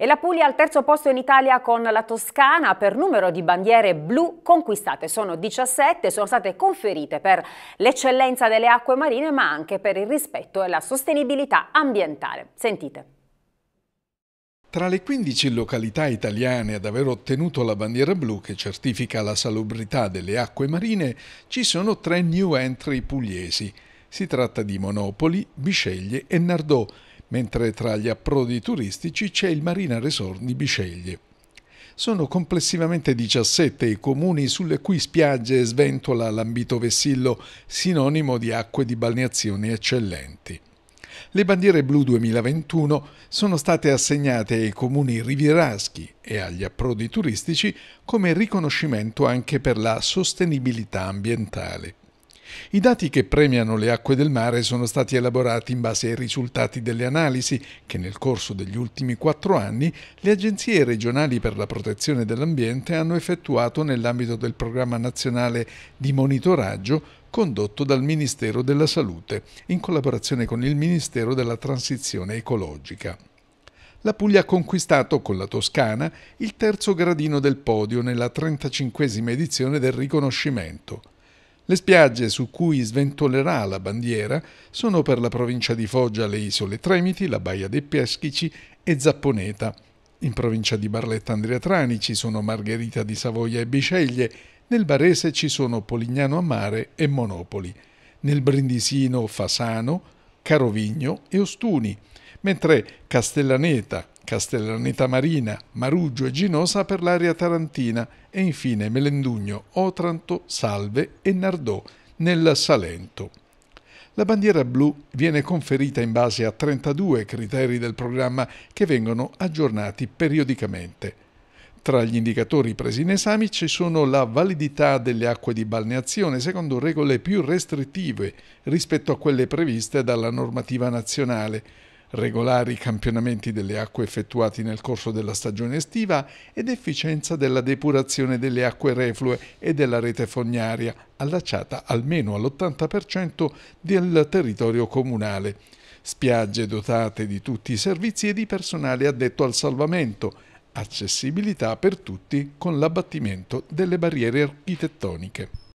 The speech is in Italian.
E la Puglia al terzo posto in Italia con la Toscana per numero di bandiere blu conquistate. Sono 17, sono state conferite per l'eccellenza delle acque marine ma anche per il rispetto e la sostenibilità ambientale. Sentite. Tra le 15 località italiane ad aver ottenuto la bandiera blu che certifica la salubrità delle acque marine ci sono tre new entry pugliesi. Si tratta di Monopoli, Bisceglie e Nardò, mentre tra gli approdi turistici c'è il Marina Resort di Bisceglie. Sono complessivamente 17 i comuni sulle cui spiagge sventola l'ambito vessillo, sinonimo di acque di balneazione eccellenti. Le bandiere blu 2021 sono state assegnate ai comuni rivieraschi e agli approdi turistici come riconoscimento anche per la sostenibilità ambientale. I dati che premiano le acque del mare sono stati elaborati in base ai risultati delle analisi che nel corso degli ultimi quattro anni le agenzie regionali per la protezione dell'ambiente hanno effettuato nell'ambito del programma nazionale di monitoraggio condotto dal Ministero della Salute in collaborazione con il Ministero della Transizione ecologica. La Puglia ha conquistato con la Toscana il terzo gradino del podio nella 35esima edizione del riconoscimento. Le spiagge su cui sventolerà la bandiera sono per la provincia di Foggia le isole Tremiti, la Baia dei Peschici e Zapponeta. In provincia di Barletta Andrea Trani ci sono Margherita di Savoia e Biceglie, nel Barese ci sono Polignano a Mare e Monopoli, nel Brindisino Fasano, Carovigno e Ostuni, mentre Castellaneta, Castellaneta Marina, Maruggio e Ginosa per l'area tarantina e infine Melendugno, Otranto, Salve e Nardò nel Salento. La bandiera blu viene conferita in base a 32 criteri del programma che vengono aggiornati periodicamente. Tra gli indicatori presi in esame ci sono la validità delle acque di balneazione secondo regole più restrittive rispetto a quelle previste dalla normativa nazionale, regolari campionamenti delle acque effettuati nel corso della stagione estiva ed efficienza della depurazione delle acque reflue e della rete fognaria, allacciata almeno all'80% del territorio comunale. Spiagge dotate di tutti i servizi e di personale addetto al salvamento, accessibilità per tutti con l'abbattimento delle barriere architettoniche.